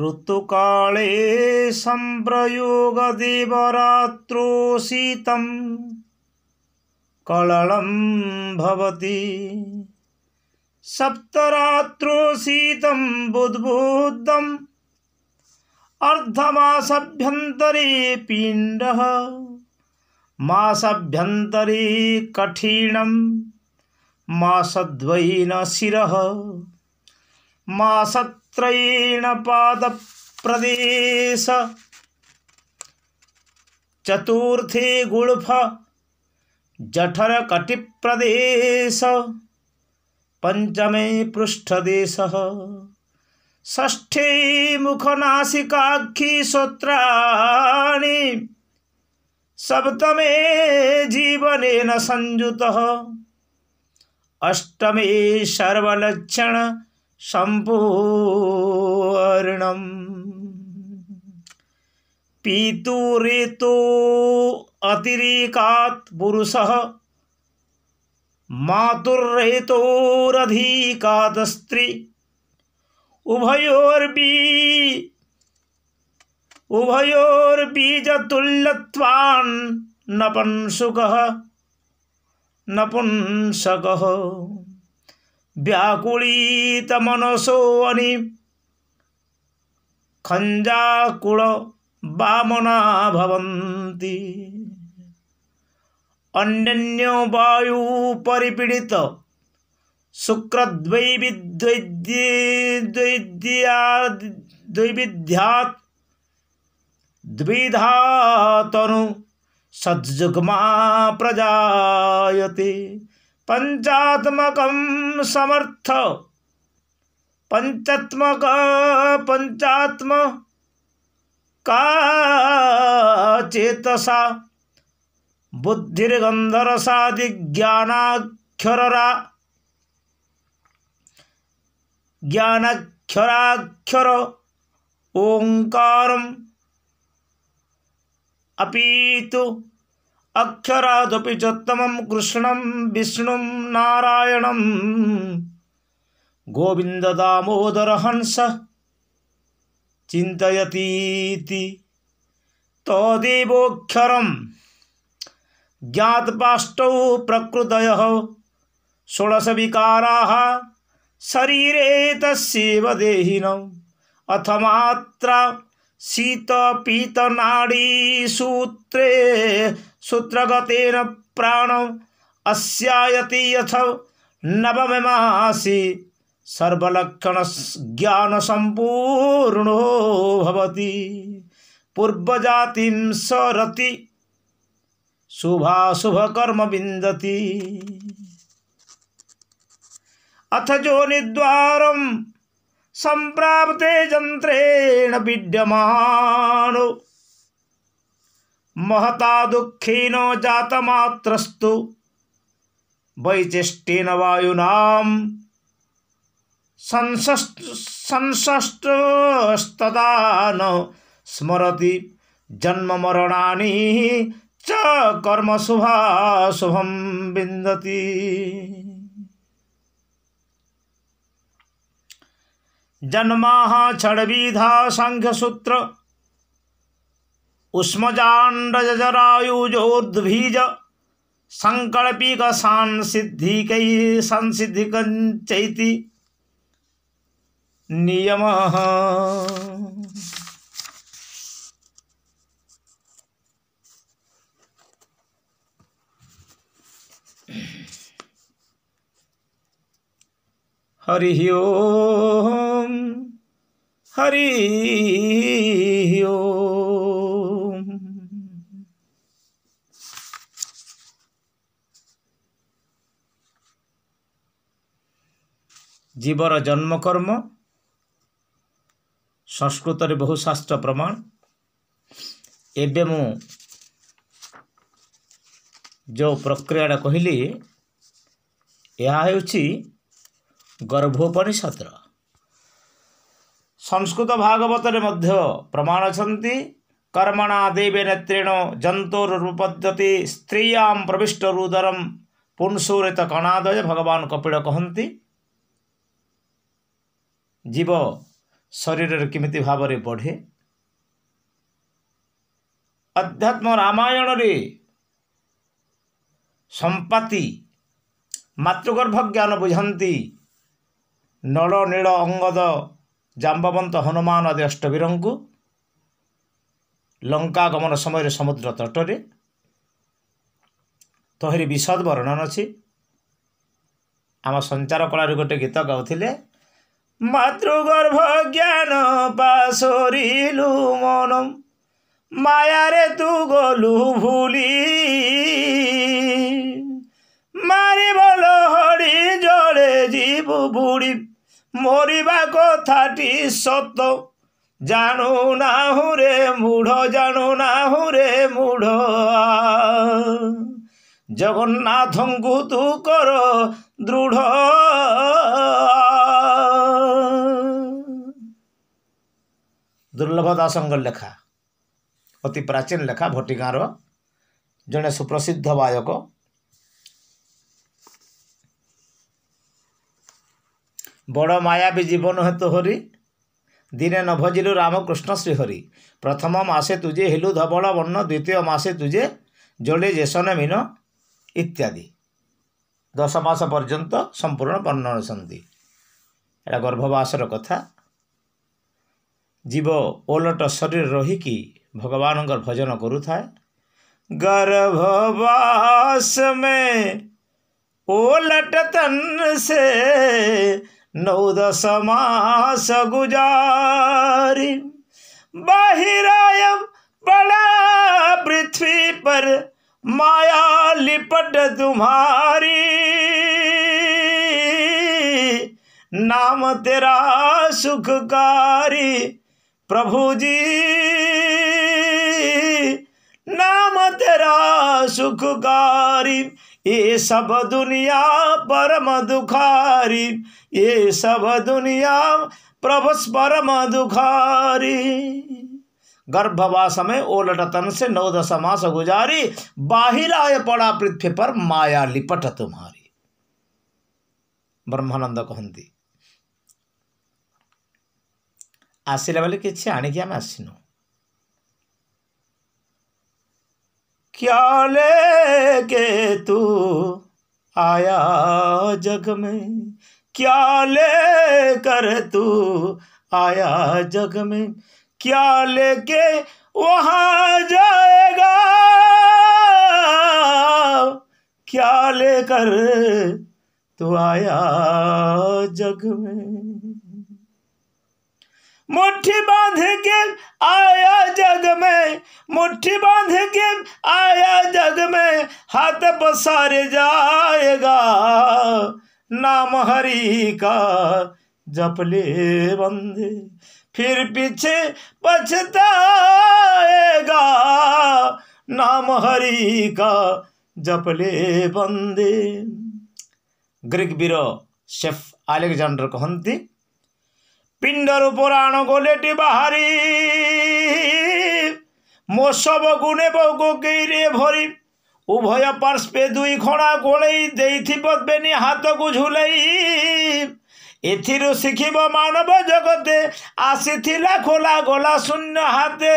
ऋतुकाले सम्प्रयोगदेवरात्रोषितं कललं भवति सप्तरात्रोषितं बुद्बुद्धम् अर्धमासभ्यन्तरे पिण्डः मासभ्यन्तरे कठिनं मासद्वयेन शिरः मासत् प्रदेश चतुर्थी गुड़फ जठर कटि प्रदेश पंचमे पृष्ठदेश ष्ठे मुखनासिकाक्षी श्रोत्राणि सप्तमे जीवनेन संयुत अष्टमे सर्वलक्षण सम्पूर्णम् पीतुरेतो अतिरेकात् पुरुषः मातुर्हेतोरधीकात् स्त्री उभयोर्बी उभयोर्बीजतुल्यत्वान् नपुंसुकः नपुंसकः व्याकुित मनसो अनि खञ्जाकुल वामना भवन्ति अन्यन्यो वायुपरिपीडित शुक्रद्वैविद्वैद्याद्वैविध्यात् सज्जुग्मा प्रजायते पंचात्मक समर्थ पंचात्मक पंचात्म का चेतसा बुद्धिर्गंधरसादि ज्ञानाक्षररा ज्ञानाक्षराक्षर ओंकार अपीतु अक्षरादपि चोत्तमं कृष्णं विष्णुं नारायणं गोविन्ददामोदरहंस चिन्तयतीति तदेवोऽक्षरं ज्ञातपाष्टौ प्रकृतयः षोडशविकाराः शरीरे तस्यैव देहिनौ अथ मात्रा शीत पीत नाड़ी सूत्रे सूत्रगतेन प्राण अस्यायति यथ मासे सर्वलक्षण ज्ञान संपूर्ण भवति जाति सरति शुभाशुभ कर्म विंदती अथ जो निद्वारम संप्राप्ते यंत्रेण विद्यमान महता दुखेन जातमात्रस्तु वैचेष्टेन वायुनाम संसस्तदा न स्मरति जन्म मरणानि च कर्म शुभा विंदती जन्मा जन्माह क्षणविधा शङ्खसूत्र उष्मजाण्डजरायुजोर्ध्वीज सङ्कल्पिकसान् सिद्धिकै संसिद्धिकञ्चैति नियम हरि ओ হরি জীবর জন্মকর্ম ସଂସ୍କୃତରେ ବହୁ ଶାସ୍ତ୍ର ପ୍ରମାଣ ଏବେ ମୁଁ ଯେଉଁ ପ୍ରକ୍ରିୟାଟା କହିଲି ଏହା ହେଉଛି ଗର୍ଭୋପନିଷଦର संस्कृत भागवत मध्य प्रमाण अच्छा कर्मणा देवी नेत्रेण जंतुपति स्त्रीयां प्रविष्ट रुदरम पुणसूरित कणादय भगवान कपिल कहती जीव शरीर किमि भाव बढ़े अध्यात्म रामायण रे संपाति मातृगर्भ ज्ञान बुझाती नल नील अंगद ଜାମ୍ବବନ୍ତ ହନୁମାନ ଆଦି ଅଷ୍ଟବୀରଙ୍କୁ ଲଙ୍କା ଗମନ ସମୟରେ ସମୁଦ୍ର ତଟରେ ତହିରି ବିଶଦ ବର୍ଣ୍ଣନ ଅଛି ଆମ ସଞ୍ଚାର କଳାରୁ ଗୋଟେ ଗୀତ ଗାଉଥିଲେ ମାତୃଗର୍ଭ ଜ୍ଞାନ ପାସରିଲୁ ମନ ମାୟାରେ ତୁ ଗଲୁ ଭୁଲି ମାରିବଲ ହଡ଼ି ଜଳେ ଯିବୁ ବୁଡ଼ି মরিବା କଥାଟି ସତ ଜାଣୁ ନାହୁଁ ରେ ମୂଢ଼ ଜାଣୁ ନାହୁଁ ରେ ମୂଢ଼ ଜଗନ୍ନାଥଙ୍କୁ ତୁ କର ଦୃଢ଼ ଦୁର୍ଲଭ ଦାସଙ୍କ ଲେଖା ଅତି ପ୍ରାଚୀନ ଲେଖା ଭଟିଗାଁର ଜଣେ ସୁପ୍ରସିଦ୍ଧ ଗାୟକ ବଡ଼ ମାୟାବୀ ଜୀବନ ହେତୁ ହରି ଦିନେ ନଭଜିଲୁ ରାମକୃଷ୍ଣ ଶ୍ରୀହରି ପ୍ରଥମ ମାସେ ତୁଜେ ହେଲୁ ଧବଳ ବର୍ଣ୍ଣ ଦ୍ୱିତୀୟ ମାସେ ତୁଜେ ଜୋଲେ ଜେସନ ମୀନ ଇତ୍ୟାଦି ଦଶ ମାସ ପର୍ଯ୍ୟନ୍ତ ସମ୍ପୂର୍ଣ୍ଣ ବର୍ଣ୍ଣଛନ୍ତି ଏଇଟା ଗର୍ଭବାସର କଥା ଜୀବ ଓଲଟ ଶରୀର ରହିକି ଭଗବାନଙ୍କର ଭଜନ କରୁଥାଏ गर्भवास में ओलट तन से नौ दस मास गुजारी बाहिरायम बड़ा पृथ्वी पर माया लिपट तुम्हारी नाम तेरा सुखकारी प्रभु जी नाम तेरा सुखकारी ये सब दुनिया परम दुखारी ये सब दुनिया प्रभस परम दुखारी गर्भवास में ओलटतन से नौ दशा मास गुजारी बाहिर आय पड़ा पृथ्वी पर माया लिपट तुम्हारी ब्रह्मानंद कहती आसला कि आने की आम आसनू क्या ले के तू आया जग में क्या ले कर तू आया जग में क्या लेके वहाँ जाएगा क्या लेकर तू आया जग में मुट्ठी बांध के आया जग मुट्ठी बांध के आया जग में हाथ पसार जाएगा नाम हरि का जप ले बंदे फिर पीछे पछताएगा नाम हरि का जप ले बंदे ଗ୍ରୀକ୍ ବୀର ସେଫ୍ ଆଲେକ୍ଜାଣ୍ଡର କହନ୍ତି ପିଣ୍ଡରୁ ପୁରାଣ ଗୋଲେଟି बाहरी ମୋ ଶବକୁ ନେବ କୋକେଇରେ ଭରି ଉଭୟ ପାର୍ଶ୍ୱେ ଦୁଇ ଖଣା ଗୋଳେଇ ଦେଇଥିବ ବେନି ହାତକୁ ଝୁଲେଇ ଏଥିରୁ ଶିଖିବ ମାନବ ଜଗତେ ଆସିଥିଲା ଖୋଲା ଗଲା ଶୂନ୍ୟ ହାତେ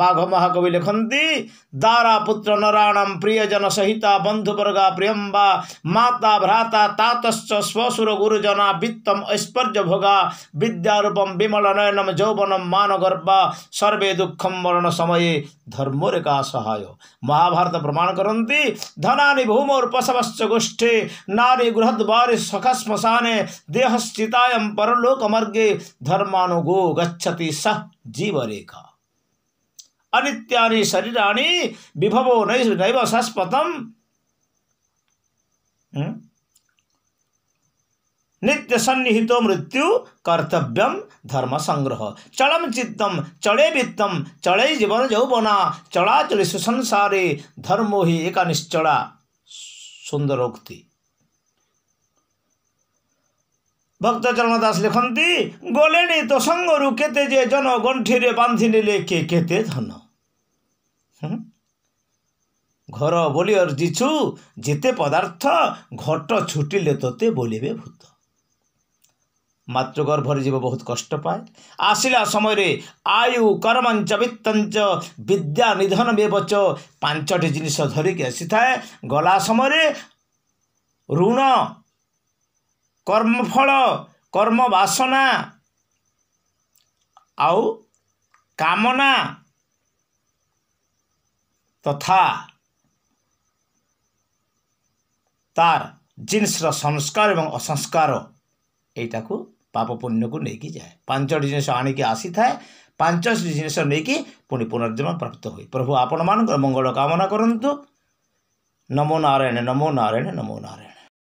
माघ पुत्र दारापुत्र प्रियजन प्रियजनसहितता बन्धुवर्ग प्रियम्बा माता भ्राता स्वर गुरजना वित्तम ऐश्व विद्यूप विमलनयन जौवन मानगर्भ सर्व दुःख मरणसमे धर्मरेका सहाय महाभारत प्रमाण प्रमाणक धना भूमोर्पशवस् गोष्ठे नारी धर्मानुगो गच्छति स सीवरेखा अनित्यानि शरीराणि विभवो नैव सस्पतम हम्म? नित्य सन्निहितो मृत्यु कर्तव्यम धर्म संग्रह चलम चित्तम चले वित्तम चले जीवन जौवना चला चले सुसंसारे धर्मो ही एक निश्चला सुंदरोक्ति चरण दास लिखती गोले तो তো সঙ্গরু কেতে जन জন গণ্ঠিরে বাঁধিনিলে के धन के ଘର ବୋଲି ଅର୍ଜିଛୁ ଯେତେ ପଦାର୍ଥ ଘଟ ଛୁଟିଲେ ତୋତେ ବୋଲିବେ ଭୂତ ମାତୃଗର୍ଭରେ ଯିବ ବହୁତ କଷ୍ଟ ପାଏ ଆସିଲା ସମୟରେ ଆୟୁ କର୍ମାଞ୍ଚ ବିତ୍ତଞ୍ଚ ବିଦ୍ୟା ନିଧନ ବ୍ୟବଚ ପାଞ୍ଚଟି ଜିନିଷ ଧରିକି ଆସିଥାଏ ଗଲା ସମୟରେ ଋଣ କର୍ମଫଳ କର୍ମ ବାସନା ଆଉ କାମନା ତଥା ତାର ଜିନ୍ସର ସଂସ୍କାର ଏବଂ ଅସଂସ୍କାର ଏଇଟାକୁ ପାପ ପୁଣ୍ୟକୁ ନେଇକି ଯାଏ ପାଞ୍ଚଟି ଜିନିଷ ଆଣିକି ଆସିଥାଏ ପାଞ୍ଚଟି ଜିନିଷ ନେଇକି ପୁଣି ପୁନର୍ଜନ୍ମ ପ୍ରାପ୍ତ ହୁଏ ପ୍ରଭୁ ଆପଣମାନଙ୍କର ମଙ୍ଗଳ କାମନା କରନ୍ତୁ ନମୋ ନାରାୟଣ ନମୋ ନାରାୟଣ ନମୋ ନାରାୟଣ